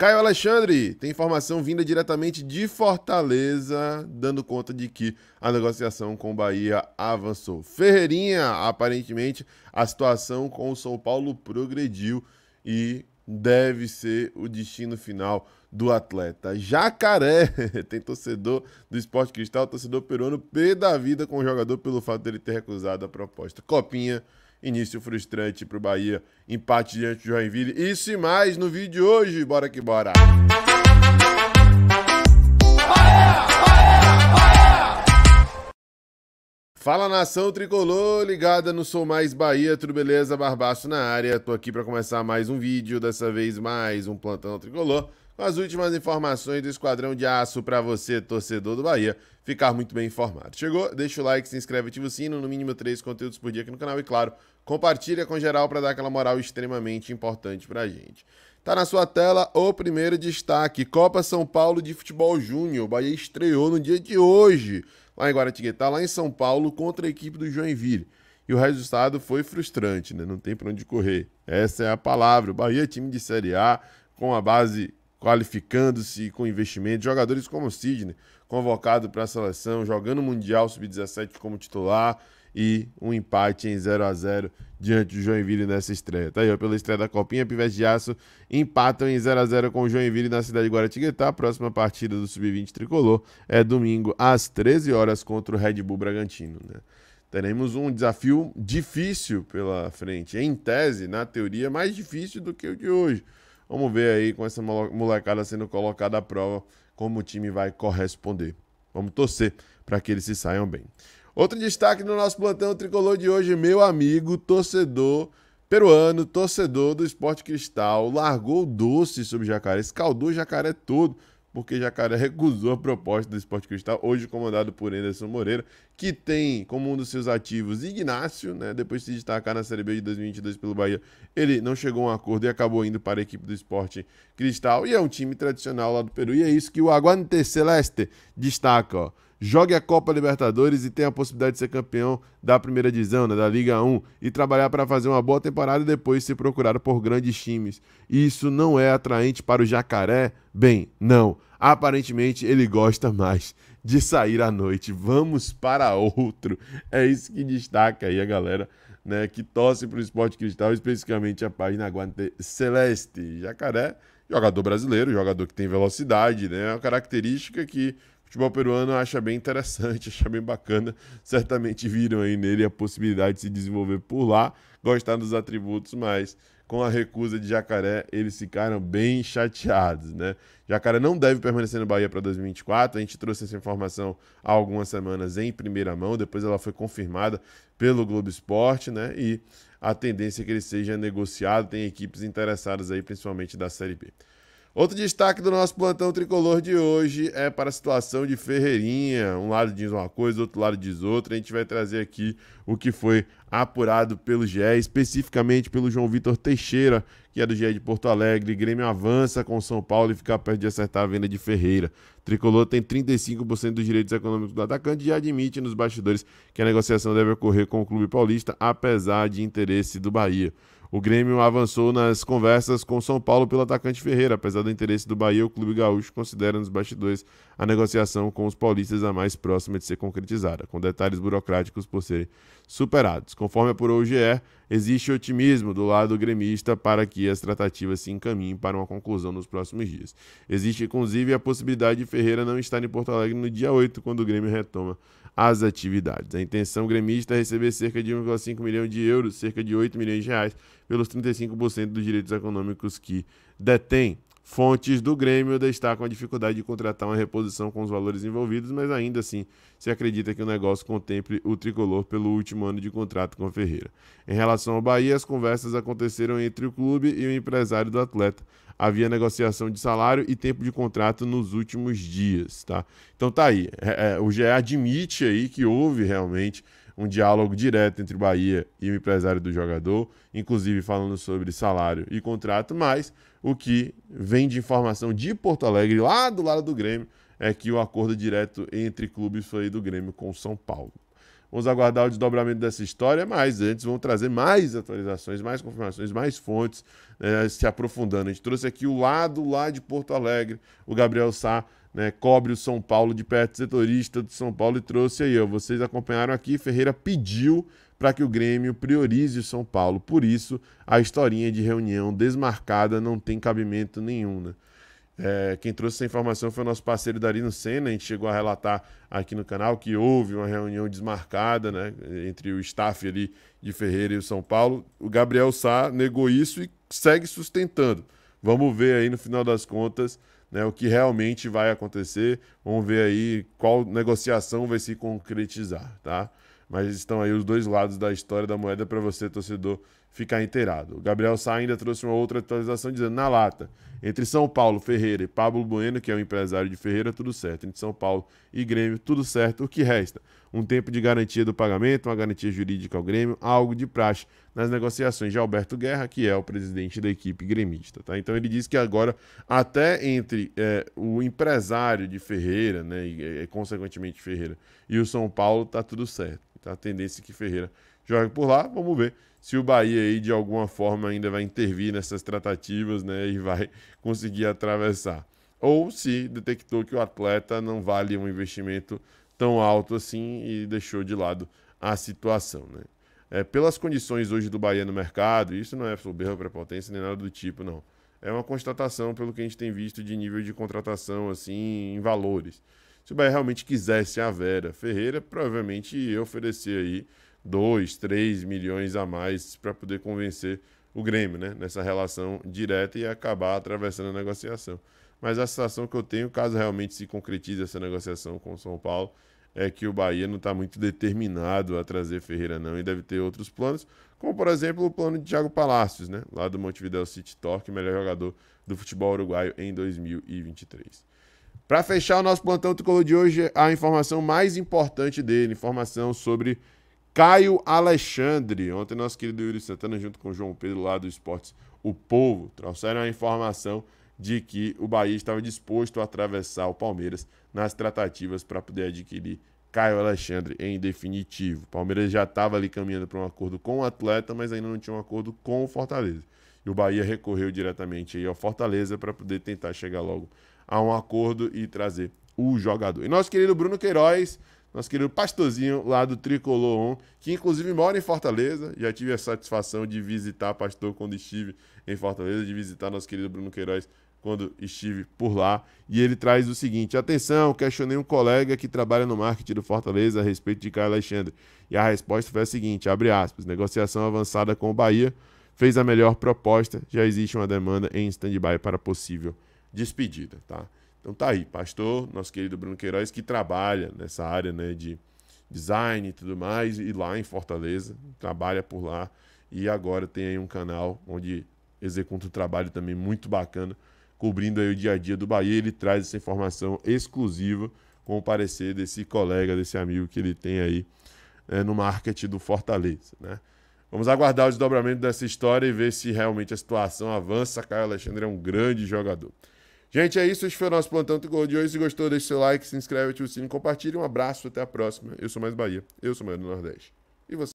Caio Alexandre, tem informação vinda diretamente de Fortaleza, dando conta de que a negociação com o Bahia avançou. Ferreirinha, aparentemente, a situação com o São Paulo progrediu e deve ser o destino final do atleta. Jacaré, tem torcedor do Esporte Cristal, torcedor peruano, pé da vida com o jogador pelo fato dele ter recusado a proposta. Copinha Início frustrante para o Bahia, empate diante do Joinville. Isso e mais no vídeo de hoje. Bora que bora! Fala nação tricolor, ligada no Sou Mais Bahia, tudo beleza? Barbaço na área, tô aqui para começar mais um vídeo, dessa vez mais um plantão tricolor com as últimas informações do Esquadrão de Aço para você, torcedor do Bahia, ficar muito bem informado. Chegou? Deixa o like, se inscreve, ativa o sino, no mínimo três conteúdos por dia aqui no canal e, claro, compartilha com geral para dar aquela moral extremamente importante para a gente. Tá na sua tela o primeiro destaque, Copa São Paulo de Futebol Júnior. O Bahia estreou no dia de hoje, lá em Guaratinguetá, lá em São Paulo, contra a equipe do Joinville e o resultado foi frustrante, né? Não tem para onde correr. Essa é a palavra. O Bahia, time de Série A, com a base qualificando-se com investimento. Jogadores como Sidney, convocado para a seleção, jogando o Mundial Sub-17 como titular e um empate em 0 a 0 diante do Joinville nessa estreia. Tá aí, ó, pela estreia da Copinha, Pivés de Aço empatam em 0 a 0 com o Joinville na cidade de Guaratinguetá. A próxima partida do Sub-20 Tricolor é domingo às 13 horas contra o Red Bull Bragantino, né? Teremos um desafio difícil pela frente, em tese, na teoria, mais difícil do que o de hoje Vamos ver aí com essa molecada sendo colocada à prova como o time vai corresponder. Vamos torcer para que eles se saiam bem. Outro destaque no nosso plantão tricolor de hoje, meu amigo torcedor peruano, torcedor do Esporte Cristal, largou doce sobre Jacaré, escaldou o Jacaré todo, porque Jacaré recusou a proposta do Esporte Cristal, hoje comandado por Anderson Moreira, que tem como um dos seus ativos Ignacio, né? depois de se destacar na Série B de 2022 pelo Bahia, ele não chegou a um acordo e acabou indo para a equipe do Esporte Cristal, e é um time tradicional lá do Peru, e é isso que o Aguante Celeste destaca, ó. Jogue a Copa Libertadores e tenha a possibilidade de ser campeão da primeira divisão, né? da Liga 1, e trabalhar para fazer uma boa temporada e depois ser procurado por grandes times. E isso não é atraente para o Jacaré? Bem, não aparentemente ele gosta mais de sair à noite. Vamos para outro. É isso que destaca aí a galera né, que torce para o esporte cristal, especificamente a página guante Celeste. Jacaré, jogador brasileiro, jogador que tem velocidade, né, é uma característica que o futebol peruano acha bem interessante, acha bem bacana. Certamente viram aí nele a possibilidade de se desenvolver por lá, gostar dos atributos, mas com a recusa de Jacaré, eles ficaram bem chateados, né? Jacaré não deve permanecer no Bahia para 2024. A gente trouxe essa informação há algumas semanas em primeira mão, depois ela foi confirmada pelo Globo Esporte, né? E a tendência é que ele seja negociado, tem equipes interessadas aí, principalmente da Série B. Outro destaque do nosso plantão tricolor de hoje é para a situação de Ferreirinha. Um lado diz uma coisa, outro lado diz outra. A gente vai trazer aqui o que foi apurado pelo GE, especificamente pelo João Vitor Teixeira, que é do GE de Porto Alegre. Grêmio avança com São Paulo e fica perto de acertar a venda de Ferreira. Tricolor tem 35% dos direitos econômicos do atacante e admite nos bastidores que a negociação deve ocorrer com o Clube Paulista, apesar de interesse do Bahia. O Grêmio avançou nas conversas com São Paulo pelo atacante Ferreira. Apesar do interesse do Bahia, o clube gaúcho considera nos bastidores a negociação com os paulistas a mais próxima de ser concretizada, com detalhes burocráticos por serem superados. Conforme apurou o GE, existe otimismo do lado gremista para que as tratativas se encaminhem para uma conclusão nos próximos dias. Existe, inclusive, a possibilidade de Ferreira não estar em Porto Alegre no dia 8, quando o Grêmio retoma as atividades. A intenção gremista é receber cerca de 1,5 milhão de euros, cerca de 8 milhões de reais, pelos 35% dos direitos econômicos que detém. Fontes do Grêmio destacam a dificuldade de contratar uma reposição com os valores envolvidos, mas ainda assim se acredita que o negócio contemple o tricolor pelo último ano de contrato com a Ferreira. Em relação ao Bahia, as conversas aconteceram entre o clube e o empresário do atleta. Havia negociação de salário e tempo de contrato nos últimos dias, tá? Então tá aí. É, é, o GE admite aí que houve realmente um diálogo direto entre Bahia e o empresário do jogador, inclusive falando sobre salário e contrato, mas o que vem de informação de Porto Alegre, lá do lado do Grêmio, é que o acordo direto entre clubes foi do Grêmio com São Paulo. Vamos aguardar o desdobramento dessa história, mas antes vamos trazer mais atualizações, mais confirmações, mais fontes, né, se aprofundando. A gente trouxe aqui o lado lá de Porto Alegre, o Gabriel Sá né, cobre o São Paulo de perto, setorista do São Paulo, e trouxe aí, ó, vocês acompanharam aqui, Ferreira pediu para que o Grêmio priorize o São Paulo. Por isso, a historinha de reunião desmarcada não tem cabimento nenhum. Né? É, quem trouxe essa informação foi o nosso parceiro Darino Senna. A gente chegou a relatar aqui no canal que houve uma reunião desmarcada né, entre o staff ali de Ferreira e o São Paulo. O Gabriel Sá negou isso e segue sustentando. Vamos ver aí no final das contas né, o que realmente vai acontecer. Vamos ver aí qual negociação vai se concretizar. Tá? Mas estão aí os dois lados da história da moeda para você, torcedor, ficar inteirado. O Gabriel Sá ainda trouxe uma outra atualização dizendo: na lata, entre São Paulo, Ferreira e Pablo Bueno, que é o empresário de Ferreira, tudo certo. Entre São Paulo e Grêmio, tudo certo. O que resta? um tempo de garantia do pagamento, uma garantia jurídica ao Grêmio, algo de praxe nas negociações de Alberto Guerra, que é o presidente da equipe gremista. Tá? Então ele diz que agora, até entre é, o empresário de Ferreira, né, e, e, é, consequentemente Ferreira, e o São Paulo, tá tudo certo. Tá? A tendência é que Ferreira jogue por lá, vamos ver se o Bahia aí de alguma forma ainda vai intervir nessas tratativas, né, e vai conseguir atravessar. Ou se detectou que o atleta não vale um investimento tão alto assim e deixou de lado a situação, né? É, pelas condições hoje do Bahia no mercado, isso não é soberba prepotência nem nada do tipo, não. É uma constatação pelo que a gente tem visto de nível de contratação, assim, em valores. Se o Bahia realmente quisesse a Vera Ferreira, provavelmente ia oferecer aí 2, 3 milhões a mais para poder convencer o Grêmio, né? Nessa relação direta e acabar atravessando a negociação. Mas a sensação que eu tenho, caso realmente se concretize essa negociação com o São Paulo, é que o Bahia não está muito determinado a trazer Ferreira, não, e deve ter outros planos, como por exemplo o plano de Thiago Palácios, né? lá do Montevideo City Torque, melhor jogador do futebol uruguaio em 2023. Para fechar o nosso plantão tricolor de hoje, a informação mais importante dele, informação sobre Caio Alexandre. Ontem nosso querido Yuri Santana, junto com o João Pedro lá do Esportes O Povo, trouxeram a informação de que o Bahia estava disposto a atravessar o Palmeiras nas tratativas para poder adquirir Caio Alexandre em definitivo. O Palmeiras já estava ali caminhando para um acordo com o atleta, mas ainda não tinha um acordo com o Fortaleza. E o Bahia recorreu diretamente aí ao Fortaleza para poder tentar chegar logo a um acordo e trazer o jogador. E nosso querido Bruno Queiroz, nosso querido pastorzinho lá do Tricolor que inclusive mora em Fortaleza. Já tive a satisfação de visitar pastor quando estive em Fortaleza, de visitar nosso querido Bruno Queiroz quando estive por lá. E ele traz o seguinte: atenção, questionei um colega que trabalha no marketing do Fortaleza a respeito de Caio Alexandre. E a resposta foi a seguinte: abre aspas, negociação avançada com o Bahia, fez a melhor proposta, já existe uma demanda em stand-by para possível despedida. Tá? Então tá aí, pastor, nosso querido Bruno Queiroz, que trabalha nessa área né, de design e tudo mais, e lá em Fortaleza, trabalha por lá. E agora tem aí um canal onde executa um trabalho também muito bacana cobrindo aí o dia a dia do Bahia. Ele traz essa informação exclusiva com o parecer desse colega, desse amigo que ele tem aí é, no marketing do Fortaleza. Né? Vamos aguardar o desdobramento dessa história e ver se realmente a situação avança. Caio Alexandre é um grande jogador. Gente, é isso. Este foi o nosso Plantão do Gol de hoje. Se gostou, deixe seu like, se inscreve, ative o sino, compartilhe. Um abraço, até a próxima. Eu sou Mais Bahia, eu sou mais do Nordeste. E você?